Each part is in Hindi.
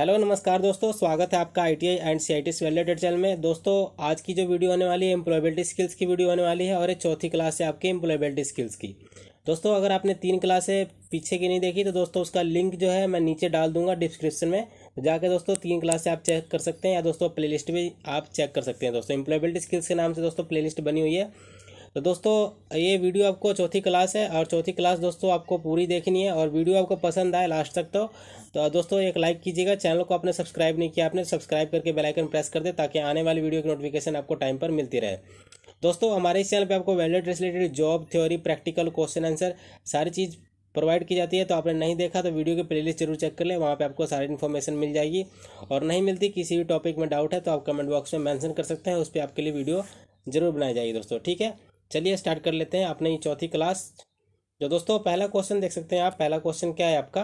हेलो नमस्कार दोस्तों स्वागत है आपका I T I and C I T related channel में दोस्तों आज की जो वीडियो होने वाली है एम्प्लॉयबिलिटी स्किल्स की वीडियो होने वाली है और ये चौथी क्लास है आपकी एम्प्लॉयबिलिटी स्किल्स की दोस्तों अगर आपने तीन क्लासें पीछे की नहीं देखी तो दोस्तों उसका लिंक जो है मैं नीचे डाल दूंगा डिस्क्रिप्शन में तो जाकर दोस्तों तीन क्लासे आप चेक कर सकते हैं या दोस्तों प्लेलिस्ट भी आप चेक कर सकते हैं दोस्तों एम्प्लॉयबिलिटी स्किल्स के नाम से दोस्तों प्ले बनी हुई है तो दोस्तों ये वीडियो आपको चौथी क्लास है और चौथी क्लास दोस्तों आपको पूरी देखनी है और वीडियो आपको पसंद आए लास्ट तक तो तो दोस्तों एक लाइक कीजिएगा चैनल को आपने सब्सक्राइब नहीं किया आपने सब्सक्राइब करके बेल आइकन प्रेस कर दे ताकि आने वाली वीडियो की नोटिफिकेशन आपको टाइम पर मिलती रहे दोस्तों हमारे इस चैनल पर आपको welded related job theory practical question answer सारी चीज़ प्रोवाइड की जाती है तो आपने नहीं देखा तो वीडियो की प्लेलिस्ट जरूर चेक कर लें वहाँ पे आपको सारी इन्फॉर्मेशन मिल जाएगी और नहीं मिलती किसी भी टॉपिक में डाउट है तो आप कमेंट बॉक्स में मेंशन कर सकते हैं उस पर आपके लिए वीडियो जरूर बनाई जाएगी दोस्तों ठीक है चलिए स्टार्ट कर लेते हैं अपनी चौथी क्लास जो दोस्तों पहला क्वेश्चन देख सकते हैं आप पहला क्वेश्चन क्या है आपका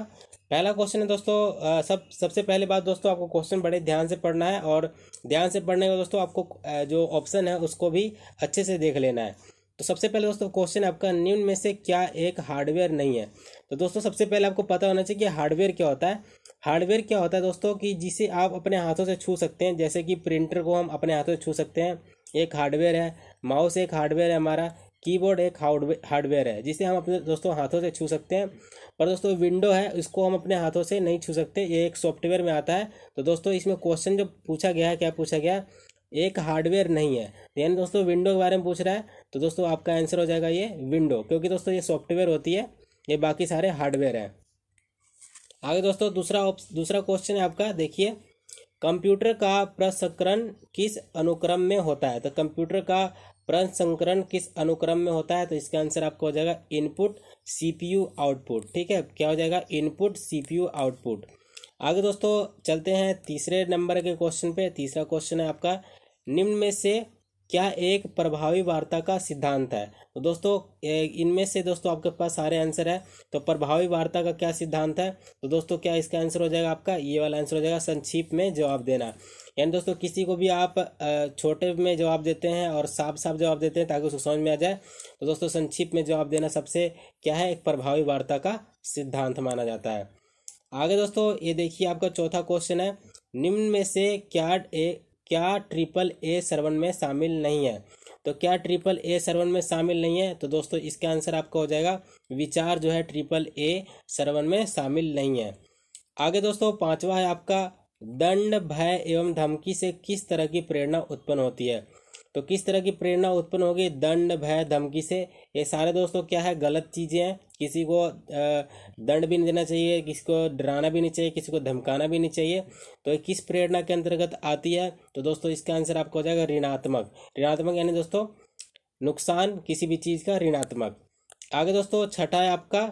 पहला क्वेश्चन है दोस्तों सब सबसे पहले बात दोस्तों आपको क्वेश्चन बड़े ध्यान से पढ़ना है और ध्यान से पढ़ने का दोस्तों आपको जो ऑप्शन है उसको भी अच्छे से देख लेना है तो सबसे पहले दोस्तों क्वेश्चन आपका निम्न में से क्या एक हार्डवेयर नहीं है तो दोस्तों सबसे पहले आपको पता होना चाहिए कि हार्डवेयर क्या होता है हार्डवेयर क्या होता है दोस्तों कि जिसे आप अपने हाथों से छू सकते हैं जैसे कि प्रिंटर को हम अपने हाथों से छू सकते हैं एक हार्डवेयर है माउस एक हार्डवेयर है हमारा कीबोर्ड एक हार्डवेयर है जिसे हम अपने दोस्तों हाथों से छू सकते हैं पर दोस्तों विंडो है इसको हम अपने हाथों से नहीं छू सकते ये एक सॉफ्टवेयर में आता है तो दोस्तों इसमें क्वेश्चन जो पूछा गया है क्या पूछा गया एक हार्डवेयर नहीं है यानी दोस्तों विंडो के बारे में पूछ रहा है तो दोस्तों आपका आंसर हो जाएगा ये विंडो क्योंकि दोस्तों ये सॉफ्टवेयर होती है ये बाकी सारे हार्डवेयर हैं आगे दोस्तों दूसरा दूसरा क्वेश्चन है आपका देखिए कंप्यूटर का प्रसंस्करण किस अनुक्रम में होता है तो कंप्यूटर का संकरण किस अनुक्रम में होता है तो इसका आंसर आपका हो जाएगा इनपुट सीपीयू आउटपुट ठीक है क्या हो जाएगा इनपुट सीपीयू आउटपुट आगे दोस्तों चलते हैं तीसरे नंबर के क्वेश्चन पे तीसरा क्वेश्चन है आपका निम्न में से क्या एक प्रभावी वार्ता का सिद्धांत है तो दोस्तों इनमें से दोस्तों आपके पास सारे आंसर है तो प्रभावी वार्ता का क्या सिद्धांत है तो दोस्तों क्या इसका आंसर हो जाएगा आपका ये वाला आंसर हो जाएगा संक्षिप्त में जवाब देना यानी दोस्तों किसी को भी आप छोटे में जवाब देते हैं और साफ साफ जवाब देते हैं ताकि उसको समझ में आ जाए तो दोस्तों संक्षिप्त में जवाब देना सबसे क्या है एक प्रभावी वार्ता का सिद्धांत माना जाता है आगे दोस्तों ये देखिए आपका चौथा क्वेश्चन है निम्न में से क्या एक क्या ट्रिपल ए सर्वन में शामिल नहीं है तो क्या ट्रिपल ए सर्वन में शामिल नहीं है तो दोस्तों इसका आंसर आपका हो जाएगा विचार जो है ट्रिपल ए सर्वन में शामिल नहीं है आगे दोस्तों पांचवा है आपका दंड भय एवं धमकी से किस तरह की प्रेरणा उत्पन्न होती है तो किस तरह की प्रेरणा उत्पन्न होगी दंड भय धमकी से ये सारे दोस्तों क्या है गलत चीज़ें हैं किसी को दंड भी नहीं देना चाहिए किसी को डराना भी नहीं चाहिए किसी को धमकाना भी नहीं चाहिए तो ये किस प्रेरणा के अंतर्गत आती है तो दोस्तों इसका आंसर आपको हो जाएगा ऋणात्मक ऋणात्मक यानी दोस्तों नुकसान किसी भी चीज़ का ऋणात्मक आगे दोस्तों छठा है आपका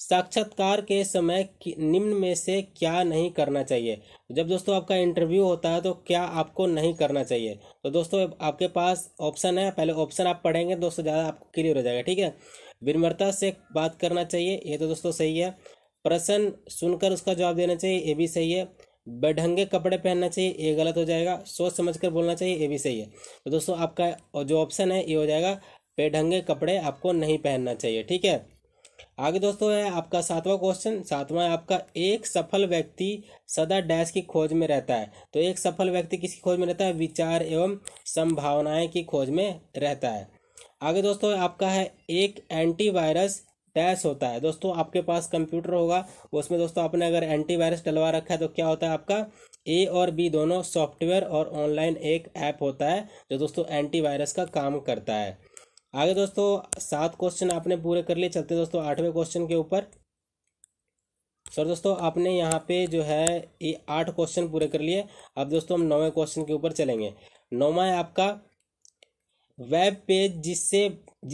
साक्षात्कार के समय निम्न में से क्या नहीं करना चाहिए जब दोस्तों आपका इंटरव्यू होता है तो क्या आपको नहीं करना चाहिए तो दोस्तों आपके पास ऑप्शन है पहले ऑप्शन आप पढ़ेंगे दोस्तों ज़्यादा आपको क्लियर हो जाएगा ठीक है विनम्रता से बात करना चाहिए ये तो दोस्तों सही है प्रश्न सुनकर उसका जवाब देना चाहिए ये भी सही है बेढंगे कपड़े पहनना चाहिए ये गलत हो जाएगा सोच समझ कर बोलना चाहिए ये भी सही है तो दोस्तों आपका जो ऑप्शन है ये हो जाएगा बेढंगे कपड़े आपको नहीं पहनना चाहिए ठीक है आगे दोस्तों है आपका सातवां क्वेश्चन सातवां है आपका एक सफल व्यक्ति सदा डैश की खोज में रहता है तो एक सफल व्यक्ति किसकी खोज में रहता है विचार एवं संभावनाएं की खोज में रहता है आगे दोस्तों आपका है एक एंटीवायरस डैश होता है दोस्तों आपके पास कंप्यूटर होगा उसमें दोस्तों आपने अगर एंटीवायरस डलवा रखा है तो क्या होता है आपका ए और बी दोनों सॉफ्टवेयर और ऑनलाइन एक ऐप होता है जो दोस्तों एंटीवायरस का काम करता है आगे दोस्तों सात क्वेश्चन आपने पूरे कर लिए चलते दोस्तों आठवें क्वेश्चन के ऊपर सर दोस्तों आपने यहाँ पे जो है ये आठ क्वेश्चन पूरे कर लिए अब दोस्तों हम नौवें क्वेश्चन के ऊपर चलेंगे नौवा है आपका वेब पेज जिससे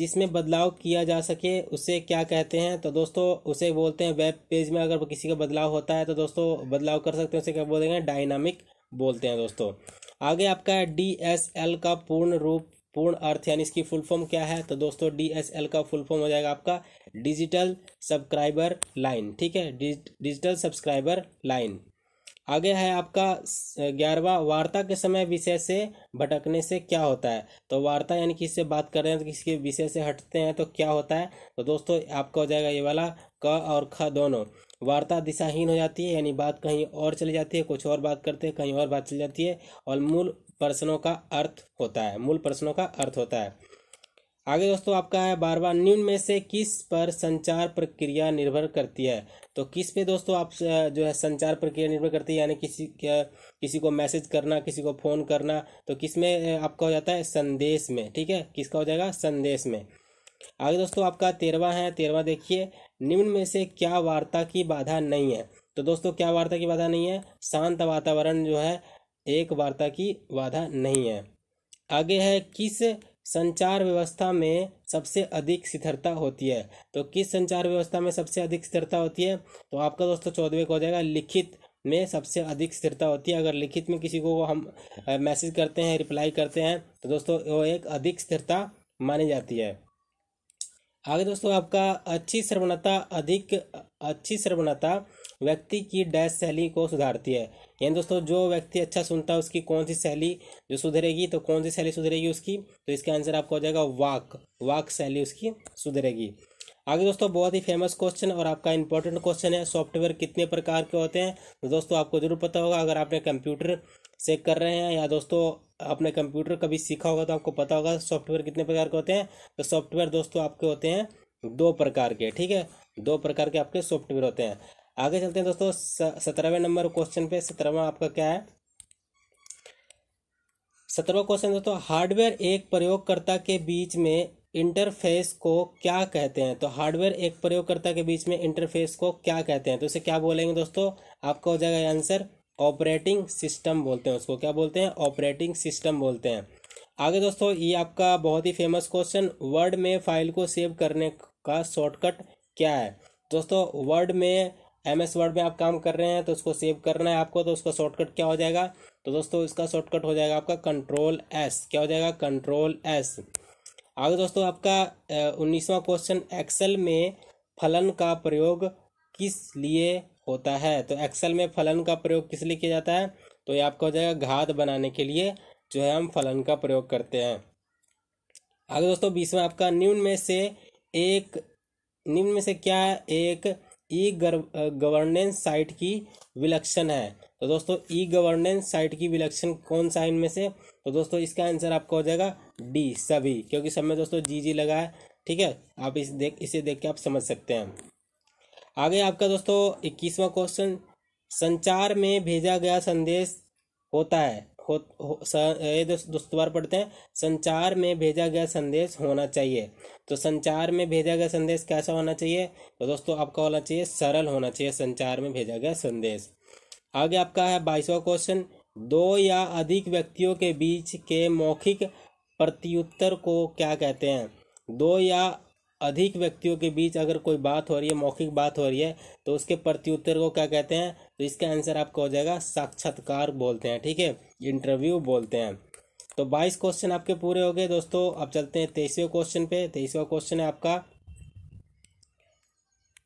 जिसमें बदलाव किया जा सके उसे क्या कहते हैं तो दोस्तों उसे बोलते हैं वेब पेज में अगर किसी का बदलाव होता है तो दोस्तों बदलाव कर सकते हैं उसे क्या बोलेंगे डायनामिक बोलते हैं दोस्तों आगे आपका डी एस एल का पूर्ण रूप पूर्ण अर्थ यानी इसकी फुल फॉर्म क्या है तो दोस्तों डीएसएल का फुल फॉर्म हो जाएगा आपका डिजिटल सब्सक्राइबर लाइन ठीक है डिजिटल सब्सक्राइबर लाइन आगे है आपका ग्यारहवा वार्ता के समय विषय से भटकने से क्या होता है तो वार्ता यानी किससे से बात कर रहे हैं तो किसी विषय से हटते हैं तो क्या होता है तो दोस्तों आपका हो जाएगा ये वाला क और ख दोनों वार्ता दिशाहीन हो जाती है यानी बात कहीं और चली जाती है कुछ और बात करते हैं कहीं और बात चली जाती है और मूल प्रश्नों का अर्थ होता है मूल प्रश्नों का अर्थ होता है आगे दोस्तों आपका है बार बार निम्न में से किस पर संचार प्रक्रिया निर्भर करती है तो किस पे दोस्तों आप जो है संचार प्रक्रिया निर्भर करती है यानी किसी किसी को मैसेज करना किसी को फ़ोन करना तो किस में आपका हो जाता है संदेश में ठीक है किसका हो जाएगा संदेश में आगे दोस्तों आपका तेरवा है तेरवा देखिए निम्न में से क्या वार्ता की बाधा नहीं है तो दोस्तों क्या वार्ता की बाधा नहीं है शांत वातावरण जो है एक वार्ता की बाधा नहीं है आगे है किस संचार व्यवस्था में सबसे अधिक स्थिरता होती है तो किस संचार व्यवस्था में सबसे अधिक स्थिरता होती है तो आपका दोस्तों चौदहवें को हो जाएगा लिखित में सबसे अधिक स्थिरता होती है अगर लिखित में किसी को हम मैसेज करते हैं रिप्लाई करते हैं तो दोस्तों वो एक अधिक स्थिरता मानी जाती है आगे दोस्तों आपका अच्छी सर्वणता अधिक अच्छी सर्वणता व्यक्ति की डैश शैली को सुधारती है यानी दोस्तों जो व्यक्ति अच्छा सुनता है उसकी कौन सी शैली जो सुधरेगी तो कौन सी शैली सुधरेगी उसकी तो इसका आंसर आपका हो जाएगा वाक वाक शैली उसकी सुधरेगी आगे दोस्तों बहुत ही फेमस क्वेश्चन और आपका इंपॉर्टेंट क्वेश्चन है सॉफ्टवेयर कितने प्रकार के होते हैं तो दोस्तों आपको जरूर पता होगा अगर आपने कंप्यूटर से कर रहे हैं या दोस्तों आपने कंप्यूटर कभी सीखा होगा तो आपको पता होगा सॉफ्टवेयर कितने प्रकार के होते हैं तो सॉफ्टवेयर दोस्तों आपके होते हैं दो प्रकार के ठीक है दो प्रकार के आपके सॉफ्टवेयर होते हैं आगे चलते हैं दोस्तों सत्रहवें नंबर क्वेश्चन पे सत्रहवा आपका क्या है सत्रहवा क्वेश्चन दोस्तों हार्डवेयर एक प्रयोगकर्ता के बीच में इंटरफेस को क्या कहते हैं तो हार्डवेयर एक प्रयोगकर्ता के बीच में इंटरफेस को क्या कहते हैं तो इसे क्या बोलेंगे दोस्तों आपका हो जाएगा आंसर ऑपरेटिंग सिस्टम बोलते हैं उसको क्या बोलते हैं ऑपरेटिंग सिस्टम बोलते हैं आगे दोस्तों ये आपका बहुत ही फेमस क्वेश्चन वर्ड में फाइल को सेव करने का शॉर्टकट क्या है दोस्तों वर्ड में एम एस वर्ड में आप काम कर रहे हैं तो उसको सेव करना है आपको तो उसका शॉर्टकट क्या हो जाएगा तो दोस्तों इसका शॉर्टकट हो जाएगा आपका कंट्रोल एस क्या हो जाएगा कंट्रोल एस आगे दोस्तों आपका उन्नीसवा क्वेश्चन एक्सेल में फलन का प्रयोग किस लिए होता है तो एक्सेल में फलन का प्रयोग किस लिए किया जाता है तो ये आपका हो जाएगा घात बनाने के लिए जो है हम फलन का प्रयोग करते हैं आगे दोस्तों बीसवा आपका निम्न में से एक निम्न में से क्या है एक ई गवर्नेंस साइट की विलक्षण है तो दोस्तों ई गवर्नेंस साइट की विलक्षण कौन सा इनमें से तो दोस्तों इसका आंसर आपका हो जाएगा डी सभी क्योंकि सब में दोस्तों जी जी लगा है ठीक है आप इस देख इसे देख के आप समझ सकते हैं आगे आपका दोस्तों इक्कीसवा क्वेश्चन संचार में भेजा गया संदेश होता है हो, हो ये दोस्त पढ़ते हैं संचार में भेजा गया संदेश होना चाहिए तो संचार में भेजा गया संदेश कैसा होना चाहिए तो दोस्तों आपका होना चाहिए सरल होना चाहिए संचार में भेजा गया संदेश आगे आपका है बाईसवा क्वेश्चन दो या अधिक व्यक्तियों के बीच के मौखिक प्रत्युत्तर को क्या कहते हैं दो या अधिक व्यक्तियों के बीच अगर कोई बात हो रही है मौखिक बात हो रही है तो उसके प्रत्युत्तर को क्या कहते हैं तो इसका आंसर आपका हो जाएगा साक्षात्कार बोलते हैं ठीक है इंटरव्यू बोलते हैं तो बाईस क्वेश्चन आपके पूरे हो गए दोस्तों अब चलते हैं तेईसवें क्वेश्चन पे तेईसवा क्वेश्चन है आपका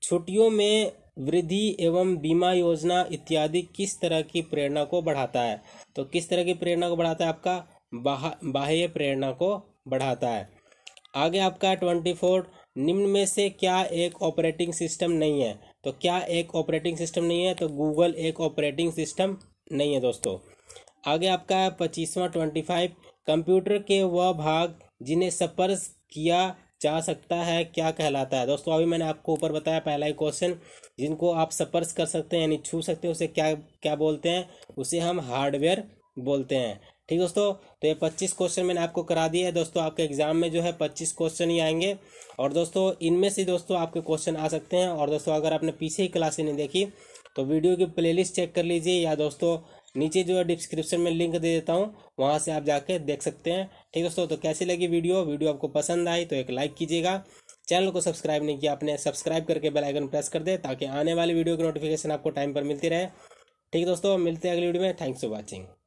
छुट्टियों में वृद्धि एवं बीमा योजना इत्यादि किस तरह की प्रेरणा को बढ़ाता है तो किस तरह की प्रेरणा को बढ़ाता है आपका बाह्य प्रेरणा को बढ़ाता है आगे आपका ट्वेंटी फोर निम्न में से क्या एक ऑपरेटिंग सिस्टम नहीं है तो क्या एक ऑपरेटिंग सिस्टम नहीं है तो गूगल एक ऑपरेटिंग सिस्टम नहीं है दोस्तों आगे आपका है पच्चीसवा ट्वेंटी फाइव कंप्यूटर के वह भाग जिन्हें स्पर्श किया जा सकता है क्या कहलाता है दोस्तों अभी मैंने आपको ऊपर बताया पहला ही क्वेश्चन जिनको आप स्पर्श कर सकते हैं यानी छू सकते हैं उसे क्या क्या बोलते हैं उसे हम हार्डवेयर बोलते हैं ठीक दोस्तों तो ये पच्चीस क्वेश्चन मैंने आपको करा दिया है दोस्तों आपके एग्जाम में जो है पच्चीस क्वेश्चन ही आएंगे और दोस्तों इनमें से दोस्तों आपके क्वेश्चन आ सकते हैं और दोस्तों अगर आपने पीछे ही क्लासें नहीं देखी तो वीडियो की प्लेलिस्ट चेक कर लीजिए या दोस्तों नीचे जो है डिस्क्रिप्शन में लिंक दे देता हूँ वहाँ से आप जाके देख सकते हैं ठीक दोस्तों तो कैसी लगी वीडियो वीडियो आपको पसंद आई तो एक लाइक कीजिएगा चैनल को सब्सक्राइब नहीं किया आपने सब्सक्राइब करके बेल आइकन प्रेस कर दे ताकि आने वाली वीडियो की नोटिफिकेशन आपको टाइम पर मिलती रहे ठीक है दोस्तों मिलते हैं अगली वीडियो में थैंक्स फॉर वॉचिंग